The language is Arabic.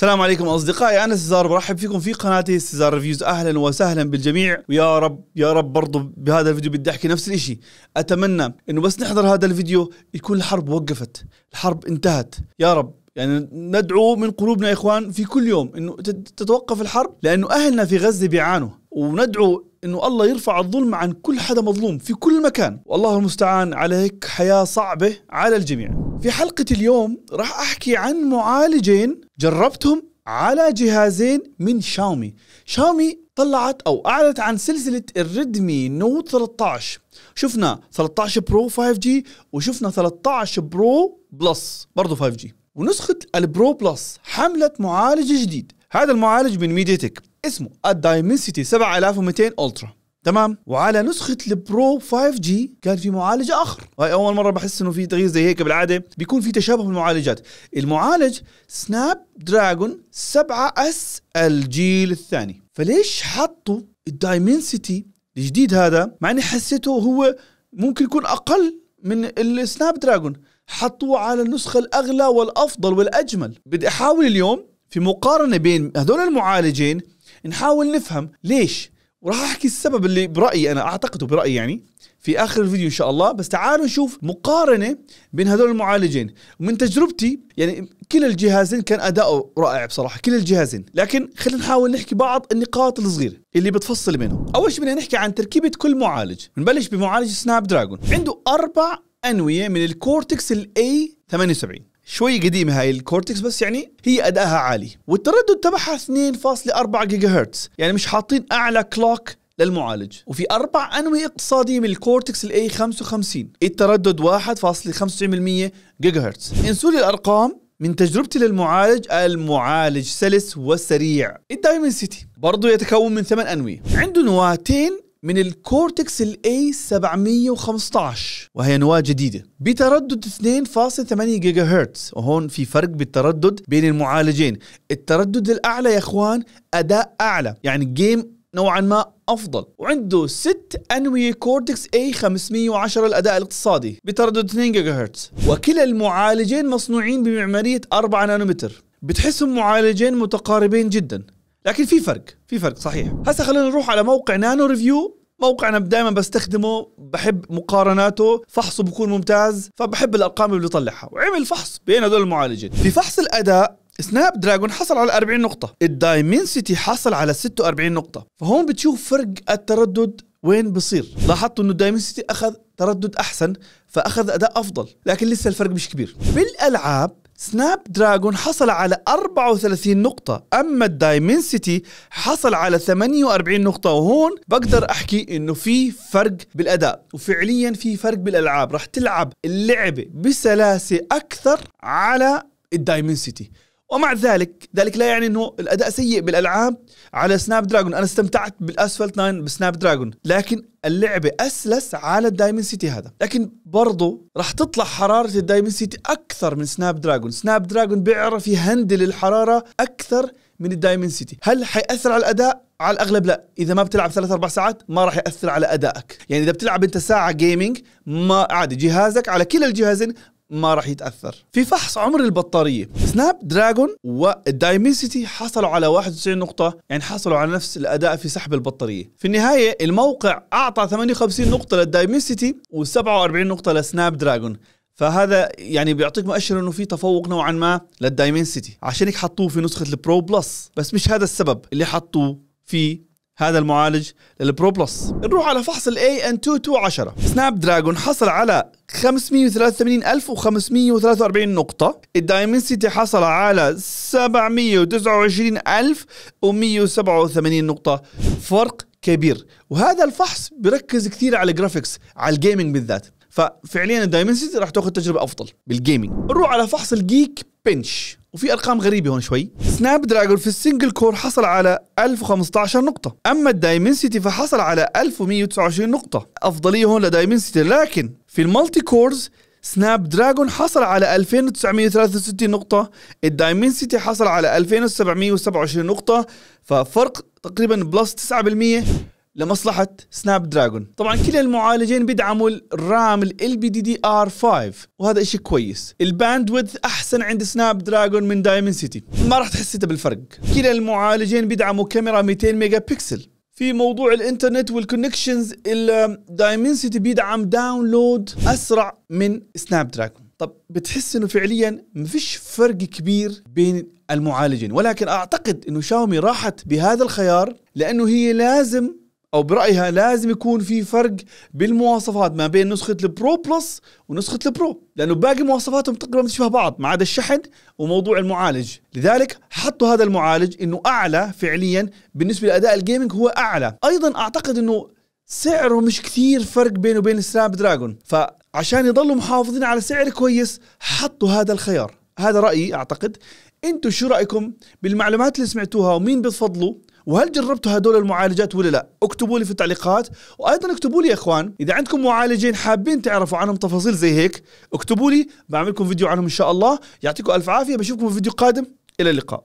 السلام عليكم اصدقائي انا سيزار برحب فيكم في قناتي سيزار ريفيوز اهلا وسهلا بالجميع ويا رب يا رب برضو بهذا الفيديو بدي احكي نفس الشيء اتمنى انه بس نحضر هذا الفيديو يكون الحرب وقفت الحرب انتهت يا رب يعني ندعو من قلوبنا يا اخوان في كل يوم انه تتوقف الحرب لانه اهلنا في غزه بيعانوا وندعو انه الله يرفع الظلم عن كل حدا مظلوم في كل مكان والله المستعان على هيك حياه صعبه على الجميع في حلقة اليوم راح أحكي عن معالجين جربتهم على جهازين من شاومي شاومي طلعت أو أعلنت عن سلسلة الريدمي نوت 13 شفنا 13 برو 5G وشفنا 13 برو بلس برضو 5G ونسخة البرو بلس حملت معالج جديد هذا المعالج من ميديتك اسمه الدايمنسيتي 7200 الترا تمام وعلى نسخه البرو 5G كان في معالج اخر هاي اول مره بحس انه في تغيير زي هيك بالعاده بيكون في تشابه بالمعالجات المعالج سناب دراجون 7 اس الجيل الثاني فليش حطوا الدايمنسيتي الجديد هذا مع اني حسيته هو ممكن يكون اقل من السناب دراجون حطوه على النسخه الاغلى والافضل والاجمل بدي احاول اليوم في مقارنه بين هذول المعالجين نحاول نفهم ليش وراح احكي السبب اللي برايي انا اعتقده برايي يعني في اخر الفيديو ان شاء الله بس تعالوا نشوف مقارنه بين هذول المعالجين ومن تجربتي يعني كلا الجهازين كان اداؤه رائع بصراحه كلا الجهازين لكن خلينا نحاول نحكي بعض النقاط الصغيره اللي بتفصل بينهم اول شيء بدنا نحكي عن تركيبه كل معالج بنبلش بمعالج سناب دراجون عنده اربع انويه من الكورتكس الاي 78 شوي قديمه هاي الكورتكس بس يعني هي ادائها عالي والتردد تبعها 2.4 جيجا هرتز يعني مش حاطين اعلى كلوك للمعالج وفي اربع انويه اقتصاديه من الكورتكس الاي 55 التردد 1.95% جيجا هرتز انسوا لي الارقام من تجربتي للمعالج المعالج سلس وسريع الدايمن سيتي برضه يتكون من ثمان انويه عنده نواتين من الكورتكس الاي 715 وهي نواة جديدة بتردد 2.8 جيجا هرتز وهون في فرق بالتردد بين المعالجين التردد الأعلى يا إخوان أداء أعلى يعني جيم نوعا ما افضل وعنده ست انويه كورتكس اي 510 الاداء الاقتصادي بتردد 2 جيجا هرتز وكلا المعالجين مصنوعين بمعماريه 4 نانومتر بتحسهم معالجين متقاربين جدا لكن في فرق في فرق صحيح هسه خلينا نروح على موقع نانو ريفيو موقع انا دائما بستخدمه بحب مقارناته فحصه بكون ممتاز فبحب الارقام اللي بيطلعها وعمل فحص بين هدول المعالجين في فحص الاداء سناب دراجون حصل على 40 نقطة، الدايمنسيتي حصل على 46 نقطة، فهون بتشوف فرق التردد وين بصير، لاحظتوا انه الدايمنسيتي اخذ تردد احسن فاخذ اداء افضل، لكن لسه الفرق مش كبير. بالالعاب سناب دراجون حصل على 34 نقطة أما الدايمنسيتي حصل على 48 نقطة وهون بقدر أحكي إنه في فرق بالأداء وفعليا في فرق بالألعاب راح تلعب اللعبة بسلاسة أكثر على الدايمنسيتي ومع ذلك ذلك لا يعني انه الاداء سيء بالالعاب على سناب دراجون انا استمتعت بالاسفلت 9 بسناب دراجون لكن اللعبه اسلس على الدايمن سيتي هذا لكن برضه راح تطلع حراره الدايمن سيتي اكثر من سناب دراجون سناب دراجون بيعرف يهندل الحراره اكثر من الدايمن سيتي هل حيأثر على الاداء على الاغلب لا اذا ما بتلعب ثلاث اربع ساعات ما راح ياثر على ادائك يعني اذا بتلعب انت ساعه جيمنج ما عادي جهازك على كلا الجهازين ما راح يتاثر في فحص عمر البطاريه سناب دراجون والدايمنسيتي حصلوا على 91 نقطه يعني حصلوا على نفس الاداء في سحب البطاريه في النهايه الموقع اعطى 58 نقطه للدايمنسيتي و47 نقطه لسناب دراجون فهذا يعني بيعطيك مؤشر انه في تفوق نوعا ما للدايمنسيتي عشان هيك حطوه في نسخه البرو بلس بس مش هذا السبب اللي حطوه في هذا المعالج للبرو بلس نروح على فحص الاي ان 2210 سناب دراجون حصل على 583543 نقطة الدايمنسيتي حصل على 729187 نقطة فرق كبير وهذا الفحص بيركز كثير على الجرافيكس على الجيمنج بالذات ففعليا الدايمنسيتي راح تاخذ تجربه افضل بالجيمنج نروح على فحص الجيك بنش وفي ارقام غريبه هون شوي سناب دراجون في السنجل كور حصل على 1015 نقطه اما الدايمن سيتي فحصل على 1129 نقطه افضليه هون لدايمن سيتي لكن في المالتي كورز سناب دراجون حصل على 2963 نقطة، سيتي حصل على 2727 نقطة، ففرق تقريبا بلس 9%، لمصلحه سناب دراجون طبعا كلا المعالجين بيدعموا الرام ال بي دي دي ار 5 وهذا اشي كويس الباند ويدث احسن عند سناب دراجون من سيتي ما راح تحسيته بالفرق كلا المعالجين بيدعموا كاميرا 200 ميجا بكسل في موضوع الانترنت والكونكشنز سيتي بيدعم داونلود اسرع من سناب دراجون طب بتحس انه فعليا ما فيش فرق كبير بين المعالجين ولكن اعتقد انه شاومي راحت بهذا الخيار لانه هي لازم او برايها لازم يكون في فرق بالمواصفات ما بين نسخه البرو بلس ونسخه البرو لانه باقي مواصفاتهم تقريبا تشبه بعض ما عدا الشحن وموضوع المعالج لذلك حطوا هذا المعالج انه اعلى فعليا بالنسبه لاداء الجيمنج هو اعلى ايضا اعتقد انه سعره مش كثير فرق بينه وبين السناب دراجون فعشان يضلوا محافظين على سعر كويس حطوا هذا الخيار هذا رايي اعتقد انتم شو رايكم بالمعلومات اللي سمعتوها ومين بتفضلوا وهل جربتوا هدول المعالجات ولا لا اكتبوا لي في التعليقات وايضا اكتبوا لي يا اخوان اذا عندكم معالجين حابين تعرفوا عنهم تفاصيل زي هيك اكتبوا لي بعملكم فيديو عنهم ان شاء الله يعطيكم الف عافيه بشوفكم في فيديو قادم الى اللقاء